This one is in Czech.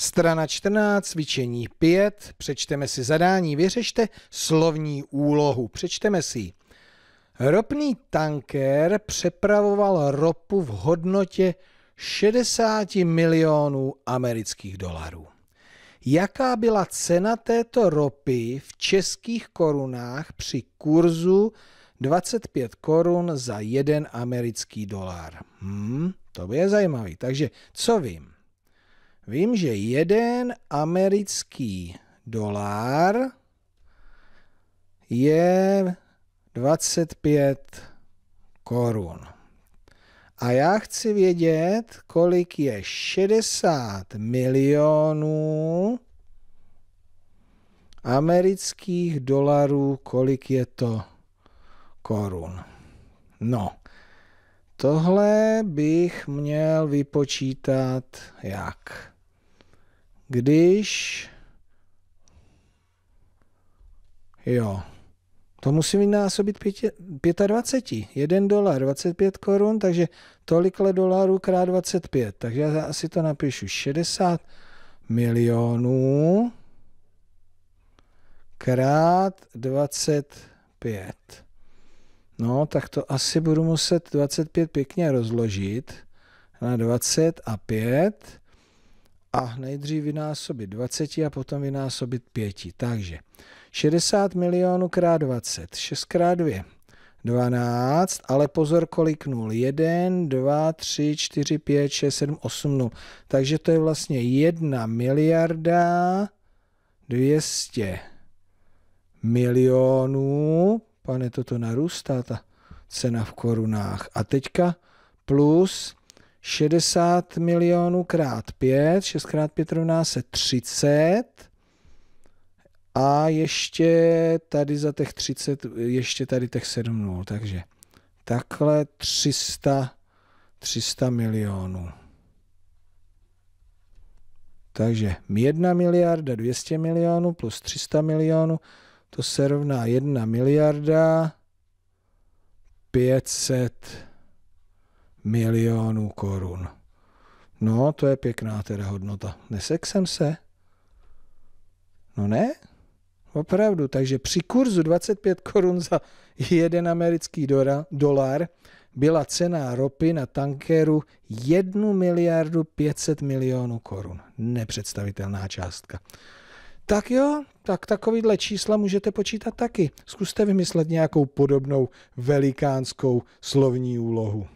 Strana 14, cvičení 5, přečteme si zadání, vyřešte slovní úlohu, přečteme si Ropný tanker přepravoval ropu v hodnotě 60 milionů amerických dolarů. Jaká byla cena této ropy v českých korunách při kurzu 25 korun za jeden americký dolar? Hmm, to by je zajímavý. Takže co vím? Vím, že jeden americký dolar je 25 korun. A já chci vědět, kolik je 60 milionů amerických dolarů, kolik je to korun. No, tohle bych měl vypočítat jak? když... Jo, to musí vynásobit 25. 1 dolar 25 korun, takže tolikle dolarů krát 25. Takže já si to napíšu 60 milionů krát 25. No, tak to asi budu muset 25 pěkně rozložit na 25 a nejdřív vynásobit 20 a potom vynásobit 5. Takže 60 milionů krát 20, 6 krát 2, 12, ale pozor kolik nul, 1, 2, 3, 4, 5, 6, 7, 8 nul. Takže to je vlastně 1 miliarda 200 milionů, pane, toto narůstá ta cena v korunách. A teďka plus 60 milionů krát 5, 6 krát 5 rovná se 30. A ještě tady za těch 30, ještě tady těch 7 nul, takže takhle 300, 300 milionů. Takže 1 miliarda 200 milionů plus 300 milionů, to se rovná 1 miliarda 500 milionů milionů korun. No, to je pěkná teda hodnota. Nesek jsem se? No ne? Opravdu. Takže při kurzu 25 korun za jeden americký dolar byla cena ropy na tankéru 1 miliardu 500 milionů korun. Nepředstavitelná částka. Tak jo, tak takovýhle čísla můžete počítat taky. Zkuste vymyslet nějakou podobnou velikánskou slovní úlohu.